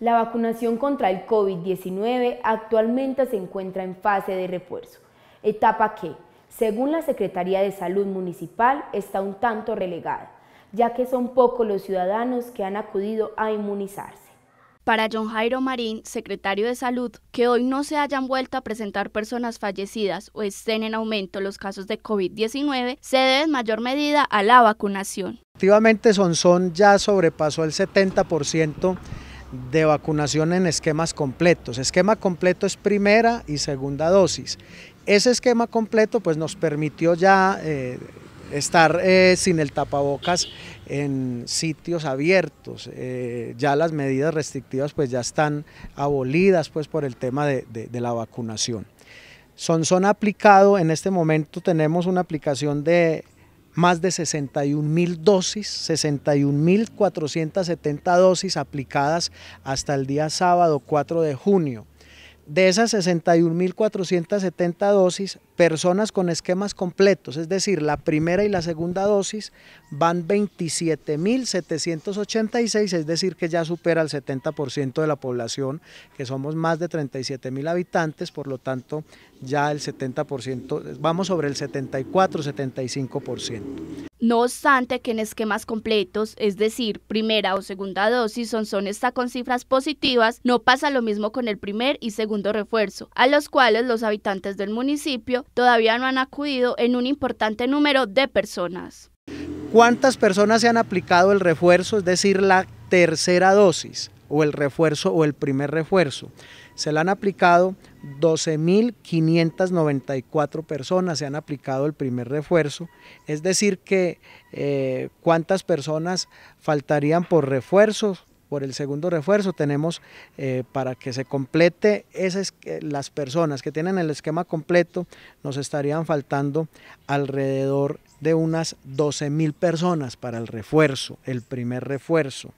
La vacunación contra el COVID-19 actualmente se encuentra en fase de refuerzo, etapa que, según la Secretaría de Salud Municipal, está un tanto relegada, ya que son pocos los ciudadanos que han acudido a inmunizarse. Para John Jairo Marín, secretario de Salud, que hoy no se hayan vuelto a presentar personas fallecidas o estén en aumento los casos de COVID-19, se debe en mayor medida a la vacunación. Efectivamente, Sonsón ya sobrepasó el 70% de vacunación en esquemas completos. Esquema completo es primera y segunda dosis. Ese esquema completo pues nos permitió ya eh, estar eh, sin el tapabocas en sitios abiertos. Eh, ya las medidas restrictivas pues ya están abolidas pues por el tema de, de la vacunación. Son, son aplicado, en este momento tenemos una aplicación de más de 61 mil dosis, 61 mil 470 dosis aplicadas hasta el día sábado 4 de junio. De esas 61.470 dosis, personas con esquemas completos, es decir, la primera y la segunda dosis van 27.786, es decir, que ya supera el 70% de la población, que somos más de 37.000 habitantes, por lo tanto ya el 70%, vamos sobre el 74-75%. No obstante que en esquemas completos, es decir, primera o segunda dosis, son está con cifras positivas, no pasa lo mismo con el primer y segundo refuerzo, a los cuales los habitantes del municipio todavía no han acudido en un importante número de personas. ¿Cuántas personas se han aplicado el refuerzo, es decir, la tercera dosis o el refuerzo o el primer refuerzo? Se la han aplicado 12.594 personas, se han aplicado el primer refuerzo, es decir que eh, cuántas personas faltarían por refuerzos, por el segundo refuerzo tenemos eh, para que se complete esas, eh, las personas que tienen el esquema completo, nos estarían faltando alrededor de unas 12 mil personas para el refuerzo, el primer refuerzo.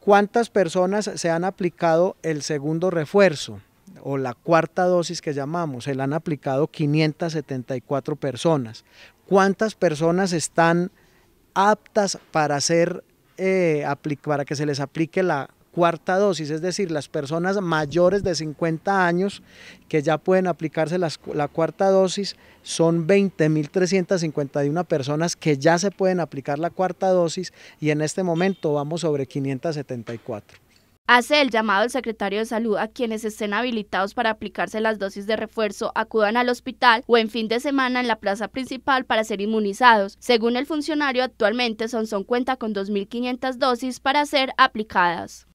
¿Cuántas personas se han aplicado el segundo refuerzo? o la cuarta dosis que llamamos, se han aplicado 574 personas. ¿Cuántas personas están aptas para ser eh, para que se les aplique la cuarta dosis, es decir, las personas mayores de 50 años que ya pueden aplicarse la cuarta dosis, son 20.351 personas que ya se pueden aplicar la cuarta dosis y en este momento vamos sobre 574. Hace el llamado el secretario de salud a quienes estén habilitados para aplicarse las dosis de refuerzo acudan al hospital o en fin de semana en la plaza principal para ser inmunizados. Según el funcionario, actualmente Sonson cuenta con 2.500 dosis para ser aplicadas.